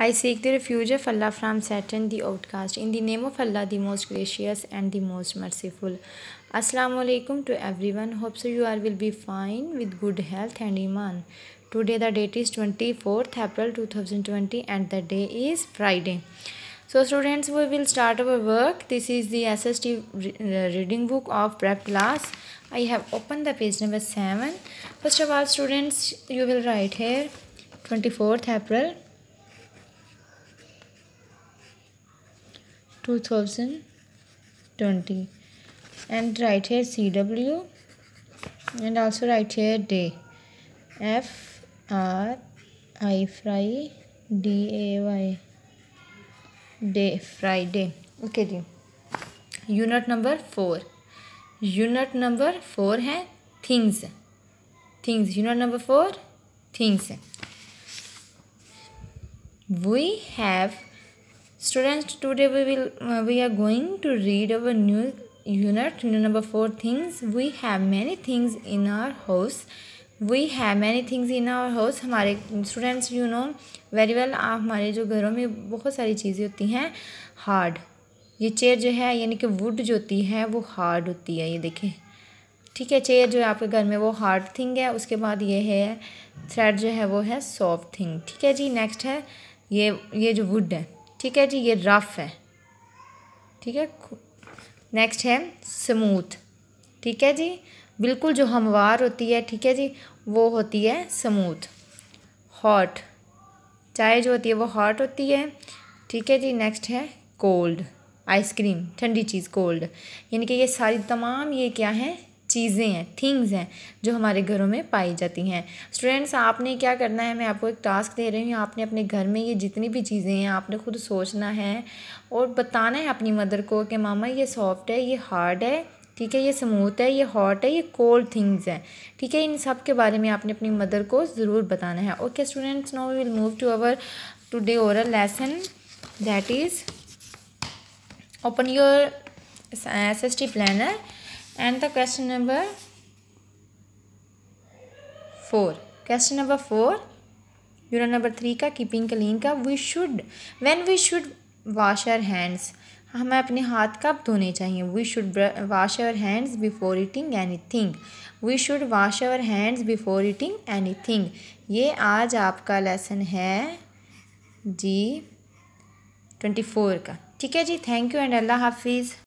I seek the refuge of Allah from Satan the outcast. In the name of Allah, the most gracious and the most merciful. Assalamu alaikum to everyone. Hope so you all will be fine with good health and iman. Today the date is 24th April 2020 and the day is Friday. So students, we will start our work. This is the SST uh, reading book of prep class. I have opened the page number 7. First of all students, you will write here 24th April 2020 and write here CW and also write here day F R I fry D A Y Friday okay ji unit number four unit number four है things things unit number four things we have Students, today we will uh, we are going to read our new unit number 4 things we have many things in our house we have many things in our house हमारे students you know very well आप हमारे जो घरों में बहुत सारी चीज़ें होती हैं hard ये chair जो है यानी कि wood जो होती है वो hard होती है ये देखें ठीक है चेयर जो है आपके घर में वो हार्ड थिंग है उसके बाद ये है थ्रेड जो है वो है सॉफ्ट थिंग ठीक है जी नेक्स्ट है ये ये जो वुड है ठीक है जी ये रफ़ है ठीक है नेक्स्ट है स्मूथ ठीक है जी बिल्कुल जो हमवार होती है ठीक है जी वो होती है स्मूथ हॉट चाय जो होती है वो हॉट होती है ठीक है जी नेक्स्ट है कोल्ड आइसक्रीम ठंडी चीज़ कोल्ड यानी कि ये सारी तमाम ये क्या हैं चीज़ें हैं थिंग्स हैं जो हमारे घरों में पाई जाती हैं स्टूडेंट्स आपने क्या करना है मैं आपको एक टास्क दे रही हूँ आपने अपने घर में ये जितनी भी चीज़ें हैं आपने खुद सोचना है और बताना है अपनी मदर को कि मामा ये सॉफ्ट है ये हार्ड है ठीक है ये स्मूथ है ये हॉट है ये कोल्ड थिंग्स हैं ठीक है इन सब के बारे में आपने अपनी मदर को ज़रूर बताना है okay students no we will move to our today और lesson that is open your S S T planner and the question number 4 question number 4 unit number three का कीपिंग क्लीन का we should when we should wash our hands हमें अपने हाथ कब धोने चाहिए we should wash our hands before eating anything we should wash our hands before eating any thing ये आज आपका लेसन है जी ट्वेंटी फोर का ठीक है जी थैंक यू एंड अल्लाह हाफिज़